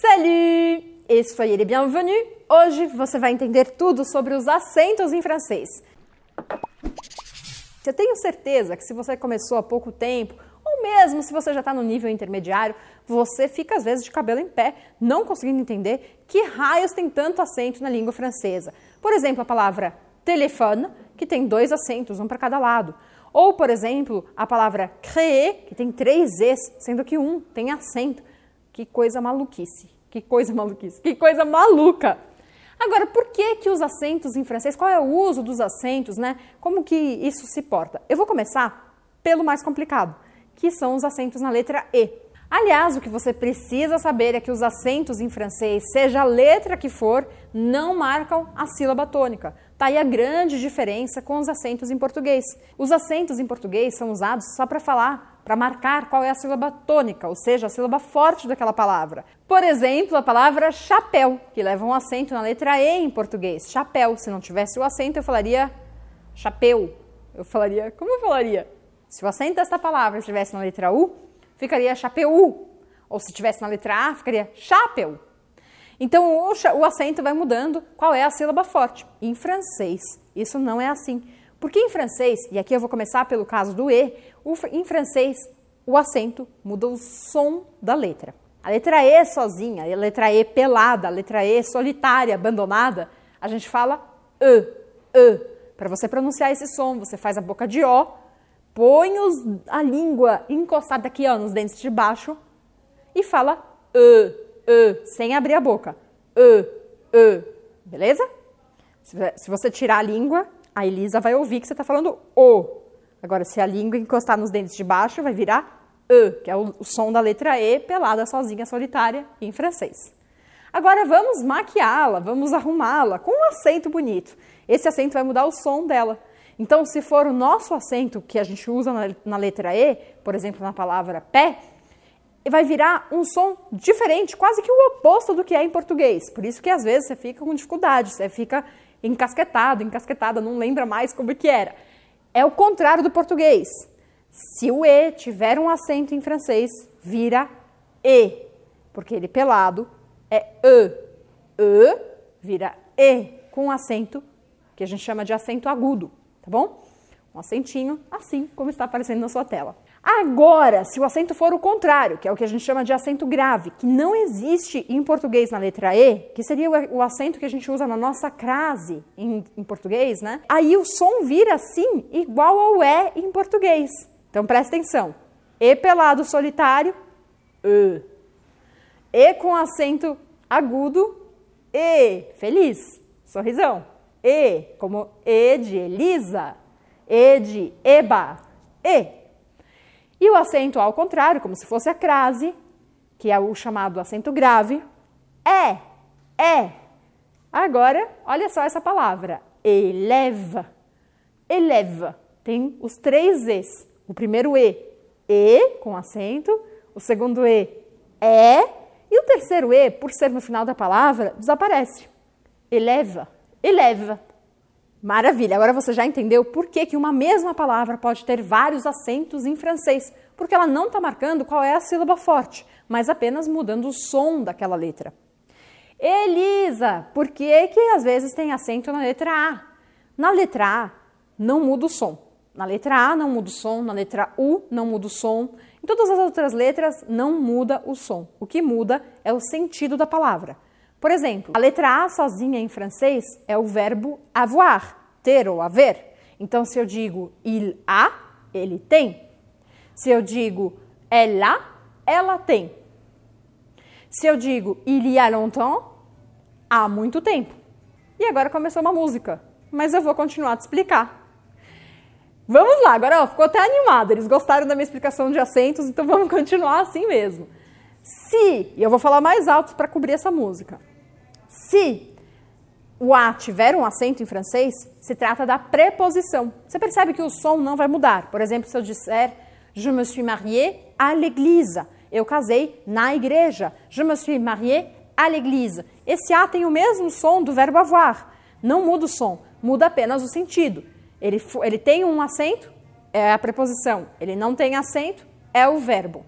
Salut et soyez les bienvenus. Hoje você vai entender tudo sobre os acentos em francês. Eu tenho certeza que se você começou há pouco tempo, ou mesmo se você já está no nível intermediário, você fica às vezes de cabelo em pé, não conseguindo entender que raios tem tanto acento na língua francesa. Por exemplo, a palavra téléphone que tem dois acentos, um para cada lado. Ou, por exemplo, a palavra créer, que tem três Es, sendo que um tem acento. Que coisa maluquice. Que coisa maluquice. Que coisa maluca. Agora, por que que os acentos em francês? Qual é o uso dos acentos, né? Como que isso se porta? Eu vou começar pelo mais complicado, que são os acentos na letra E. Aliás, o que você precisa saber é que os acentos em francês, seja a letra que for, não marcam a sílaba tônica. Tá aí a grande diferença com os acentos em português. Os acentos em português são usados só para falar para marcar qual é a sílaba tônica, ou seja, a sílaba forte daquela palavra. Por exemplo, a palavra chapéu, que leva um acento na letra E em português. Chapéu. Se não tivesse o acento, eu falaria chapéu. Eu falaria. Como eu falaria? Se o acento desta palavra estivesse na letra U, ficaria chapéu. Ou se tivesse na letra A, ficaria chapéu. Então o, o acento vai mudando qual é a sílaba forte. Em francês, isso não é assim. Porque em francês, e aqui eu vou começar pelo caso do E, o, em francês o acento muda o som da letra. A letra E sozinha, a letra E pelada, a letra E solitária, abandonada, a gente fala E, E. Para você pronunciar esse som, você faz a boca de O, põe os, a língua encostada aqui ó, nos dentes de baixo e fala E, E, sem abrir a boca. E, E, beleza? Se, se você tirar a língua, a Elisa vai ouvir que você está falando O. Agora, se a língua encostar nos dentes de baixo, vai virar E, que é o, o som da letra E, pelada, sozinha, solitária, em francês. Agora vamos maquiá-la, vamos arrumá-la com um acento bonito. Esse acento vai mudar o som dela. Então, se for o nosso acento que a gente usa na, na letra E, por exemplo, na palavra pé, vai virar um som diferente, quase que o oposto do que é em português. Por isso que às vezes você fica com dificuldade, você fica encasquetado, encasquetada, não lembra mais como que era. É o contrário do português. Se o E tiver um acento em francês, vira E, porque ele pelado é E. E vira E com acento, que a gente chama de acento agudo, tá bom? Um acentinho assim como está aparecendo na sua tela. Agora, se o acento for o contrário, que é o que a gente chama de acento grave, que não existe em português na letra E, que seria o acento que a gente usa na nossa crase em, em português, né? Aí o som vira assim, igual ao E em português. Então presta atenção. E pelado solitário, E. E com acento agudo, E. Feliz, sorrisão. E, como E de Elisa, E de Eba, E. E o acento ao contrário, como se fosse a crase, que é o chamado acento grave, é, é. Agora, olha só essa palavra, eleva, eleva. Tem os três E's. O primeiro E, E com acento. O segundo E, é. E o terceiro E, por ser no final da palavra, desaparece. Eleva, eleva. Maravilha! Agora você já entendeu por que, que uma mesma palavra pode ter vários acentos em francês, porque ela não está marcando qual é a sílaba forte, mas apenas mudando o som daquela letra. Elisa, por que, que às vezes tem acento na letra A? Na letra A não muda o som. Na letra A não muda o som, na letra U não muda o som. Em todas as outras letras não muda o som. O que muda é o sentido da palavra. Por exemplo, a letra A sozinha em francês é o verbo avoir, ter ou haver. Então, se eu digo il a, ele tem. Se eu digo ela, ela tem. Se eu digo il y a longtemps, há muito tempo. E agora começou uma música, mas eu vou continuar a te explicar. Vamos lá, agora ó, ficou até animado, eles gostaram da minha explicação de acentos, então vamos continuar assim mesmo. Se, e eu vou falar mais alto para cobrir essa música, se o A tiver um acento em francês, se trata da preposição. Você percebe que o som não vai mudar. Por exemplo, se eu disser Je me suis marié à l'église. Eu casei na igreja. Je me suis marié à l'église. Esse A tem o mesmo som do verbo avoir. Não muda o som, muda apenas o sentido. Ele, ele tem um acento, é a preposição. Ele não tem acento, é o verbo.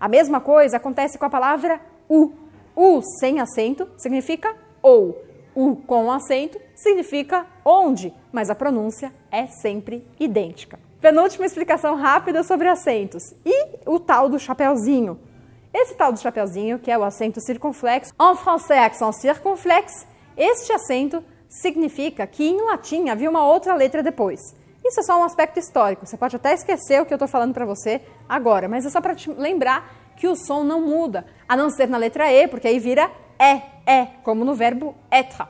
A mesma coisa acontece com a palavra u. U sem acento significa ou. U com acento significa onde, mas a pronúncia é sempre idêntica. Penúltima explicação rápida sobre acentos. E o tal do chapéuzinho? Esse tal do chapéuzinho, que é o acento circunflexo, en français accent circunflex. este acento significa que em latim havia uma outra letra depois. Isso é só um aspecto histórico. Você pode até esquecer o que eu estou falando para você agora, mas é só para te lembrar que o som não muda, a não ser na letra E, porque aí vira é, é, como no verbo être.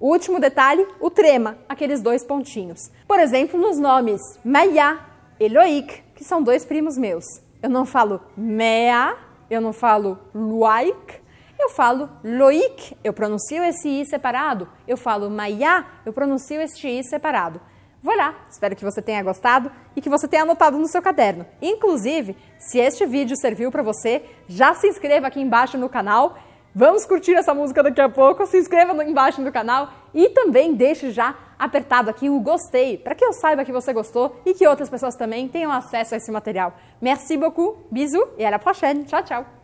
O último detalhe, o trema, aqueles dois pontinhos. Por exemplo, nos nomes Maya e Loic, que são dois primos meus. Eu não falo Mea, eu não falo Loic, eu falo Loic, eu pronuncio esse I separado. Eu falo Maya, eu pronuncio este I separado. Vou olhar. Espero que você tenha gostado e que você tenha anotado no seu caderno. Inclusive, se este vídeo serviu para você, já se inscreva aqui embaixo no canal. Vamos curtir essa música daqui a pouco. Se inscreva embaixo no canal e também deixe já apertado aqui o gostei, para que eu saiba que você gostou e que outras pessoas também tenham acesso a esse material. Merci beaucoup, bisous e à la prochaine. Tchau, tchau.